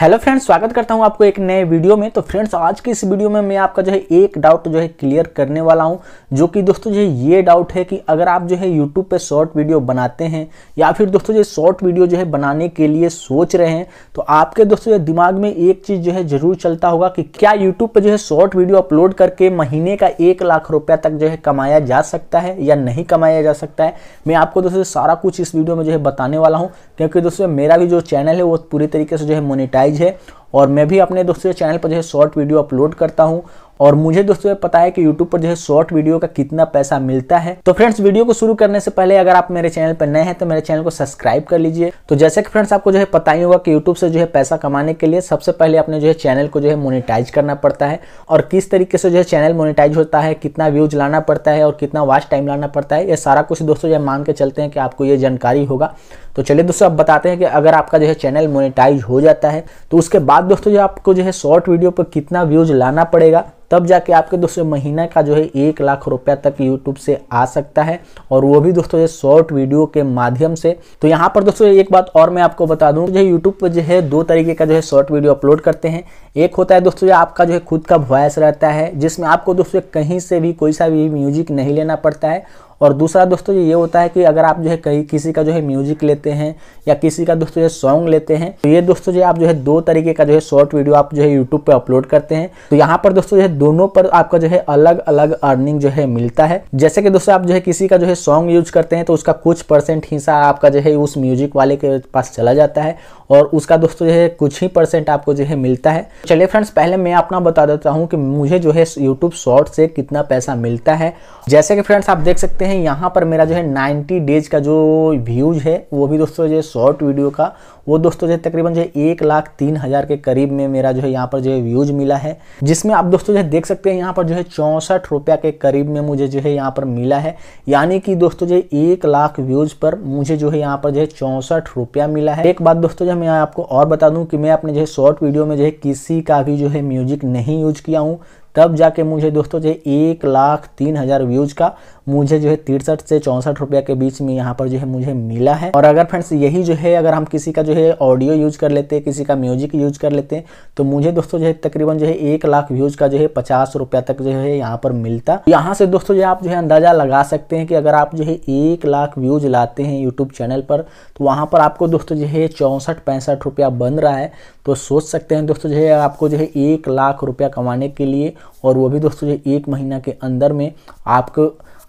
hello friends स्वागत करता हूं आपको एक नए वीडियो में तो फ्रेंड्स आज की इस वीडियो में मैं आपका जो है एक डाउट जो है क्लियर करने वाला हूं जो कि दोस्तों जो है ये डाउट है कि अगर आप जो है यूट्यूब पे शॉर्ट वीडियो बनाते हैं या फिर दोस्तों जो शॉर्ट वीडियो जो है बनाने के लिए सोच रहे हैं तो आपके दोस्तों दिमाग में एक चीज़ जो है ज़रूर चलता होगा कि क्या यूट्यूब पर जो है शॉर्ट वीडियो अपलोड करके महीने का एक लाख रुपया तक जो है कमाया जा सकता है या नहीं कमाया जा सकता है मैं आपको दोस्तों सारा कुछ इस वीडियो में जो है बताने वाला हूँ क्योंकि दोस्तों मेरा भी जो चैनल है वो पूरी तरीके से जो है मोनिटाइज प्राइस है और मैं भी अपने दोस्तों चैनल पर जो है शॉर्ट वीडियो अपलोड करता हूँ और मुझे दोस्तों पता है कि YouTube पर जो है शॉर्ट वीडियो का कितना पैसा मिलता है तो फ्रेंड्स वीडियो को शुरू करने से पहले अगर आप मेरे चैनल पर नए हैं तो मेरे चैनल को सब्सक्राइब कर लीजिए तो जैसे कि फ्रेंड्स आपको जो है पता ही होगा कि YouTube से जो है पैसा कमाने के लिए सबसे पहले अपने जो है चैनल को जो है मोनिटाइज करना पड़ता है और किस तरीके से जो है चैनल मोनिटाइज होता है कितना व्यूज लाना पड़ता है और कितना वाच टाइम लाना पड़ता है ये सारा कुछ दोस्तों जो मान के चलते हैं कि आपको ये जानकारी होगा तो चलिए दोस्तों आप बताते हैं कि अगर आपका जो है चैनल मोनिटाइज हो जाता है तो उसके बाद बात दोस्तों जो आपको जो है शॉर्ट वीडियो पर कितना व्यूज लाना पड़ेगा तब जाके आपके दोस्तों महीना का जो है एक लाख रुपया तक यूट्यूब से आ सकता है और वो भी दोस्तों शॉर्ट वीडियो के माध्यम से तो यहाँ पर दोस्तों एक बात और मैं आपको बता दूँ जो यूट्यूब पर जो है दो तरीके का जो है शॉर्ट वीडियो अपलोड करते हैं एक होता है दोस्तों आपका जो है खुद का वॉयस रहता है जिसमें आपको दोस्तों कहीं से भी कोई सा भी म्यूजिक नहीं लेना पड़ता है और दूसरा दोस्तों ये होता है कि अगर आप जो है कहीं किसी का जो है म्यूजिक लेते हैं या किसी का दोस्तों जो सॉन्ग लेते हैं तो ये दोस्तों जो आप जो है दो तरीके का जो है शॉर्ट वीडियो आप जो है यूट्यूब पर अपलोड करते हैं तो यहाँ पर दोस्तों जो है दोनों पर आपका जो है अलग अलग अर्निंग जो है मिलता है जैसे कि दोस्तों आप जो है किसी का जो है सॉन्ग यूज करते हैं तो उसका कुछ परसेंट हिस्सा आपका जो है उस म्यूजिक वाले के पास चला जाता है और उसका दोस्तों जो है कुछ ही परसेंट आपको जो है मिलता है चलिए फ्रेंड्स पहले मैं अपना बता देता हूँ कि मुझे जो है यूट्यूब शॉर्ट से कितना पैसा मिलता है जैसे कि फ्रेंड्स आप देख सकते हैं यहाँ पर मेरा जो है नाइन्टी डेज का जो व्यूज है वो भी दोस्तों जो है शॉर्ट वीडियो का वो दोस्तों जो है तकरीबन जो है एक लाख तीन हज़ार के करीब में मेरा जो है यहाँ पर जो है व्यूज मिला है जिसमें आप दोस्तों जो है देख सकते हैं यहाँ पर जो है चौंसठ रुपया के करीब में मुझे जो है यहाँ पर मिला है यानी कि दोस्तों जो एक लाख व्यूज पर मुझे जो है यहाँ पर जो है चौंसठ रुपया मिला है एक बात दोस्तों जो मैं आपको और बता दूं कि मैं अपने जो है शॉर्ट वीडियो में जो है किसी का भी जो है म्यूजिक नहीं यूज किया हूँ तब जाके मुझे दोस्तों जो एक लाख तीन हज़ार व्यूज़ का मुझे जो है तिरसठ से चौंसठ रुपया के बीच में यहाँ पर जो है मुझे मिला है और अगर फ्रेंड्स यही जो है अगर हम किसी का जो है ऑडियो यूज कर लेते हैं किसी का म्यूजिक यूज कर लेते हैं तो मुझे दोस्तों जो है तकरीबन जो है एक लाख व्यूज़ का जो है पचास रुपया तक जो है यहाँ पर मिलता यहाँ से दोस्तों जो आप जो है अंदाज़ा लगा सकते हैं कि अगर आप जो है एक लाख व्यूज़ लाते हैं यूट्यूब चैनल पर तो वहाँ पर आपको दोस्तों जो है चौंसठ पैंसठ रुपया बन रहा है तो सोच सकते हैं दोस्तों जो है आपको जो है एक लाख रुपया कमाने के लिए और वो भी दोस्तों ये एक महीना के अंदर में आपको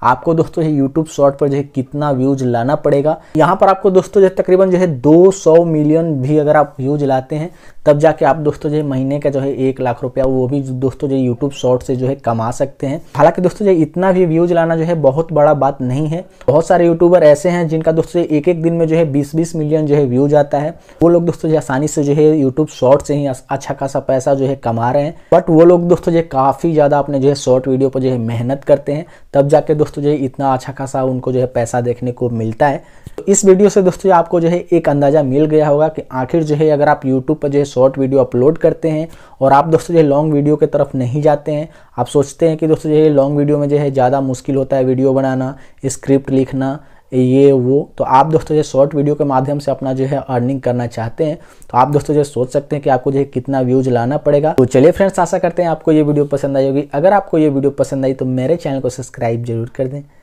आपको दोस्तों ये यूट्यूब शॉर्ट पर जो है कितना व्यूज लाना पड़ेगा यहाँ पर आपको दोस्तों जो तकरीबन जो है दो मिलियन भी अगर आप व्यूज लाते हैं तब जाके आप दोस्तों जो है महीने का जो है एक लाख रुपया वो भी दोस्तों जो यूट्यूब शॉर्ट से जो है कमा सकते हैं हालांकि दोस्तों जो इतना भी व्यूज लाना जो है बहुत बड़ा बात नहीं है बहुत सारे यूट्यूबर ऐसे हैं जिनका दोस्तों एक एक दिन में जो है बीस बीस मिलियन जो है व्यूज आता है वो लोग दोस्तों आसानी से जो है यूट्यूब शॉर्ट से ही अच्छा खासा पैसा जो है कमा रहे हैं बट वो लोग दोस्तों जो काफ़ी ज़्यादा अपने जो है शॉर्ट वीडियो पर जो है मेहनत करते हैं तब जाके दोस्तों दोस्तों जो है इतना अच्छा खासा उनको जो है पैसा देखने को मिलता है तो इस वीडियो से दोस्तों आपको जो है एक अंदाज़ा मिल गया होगा कि आखिर जो है अगर आप यूट्यूब पर जो है शॉर्ट वीडियो अपलोड करते हैं और आप दोस्तों जो है लॉन्ग वीडियो की तरफ नहीं जाते हैं आप सोचते हैं कि दोस्तों जो है लॉन्ग वीडियो में जो है ज़्यादा मुश्किल होता है वीडियो बनाना स्क्रिप्ट लिखना ये वो तो आप दोस्तों ये शॉर्ट वीडियो के माध्यम से अपना जो है अर्निंग करना चाहते हैं तो आप दोस्तों जो सोच सकते हैं कि आपको जो है कितना व्यूज लाना पड़ेगा तो चलिए फ्रेंड्स आशा करते हैं आपको ये वीडियो पसंद आई होगी अगर आपको ये वीडियो पसंद आई तो मेरे चैनल को सब्सक्राइब जरूर कर दें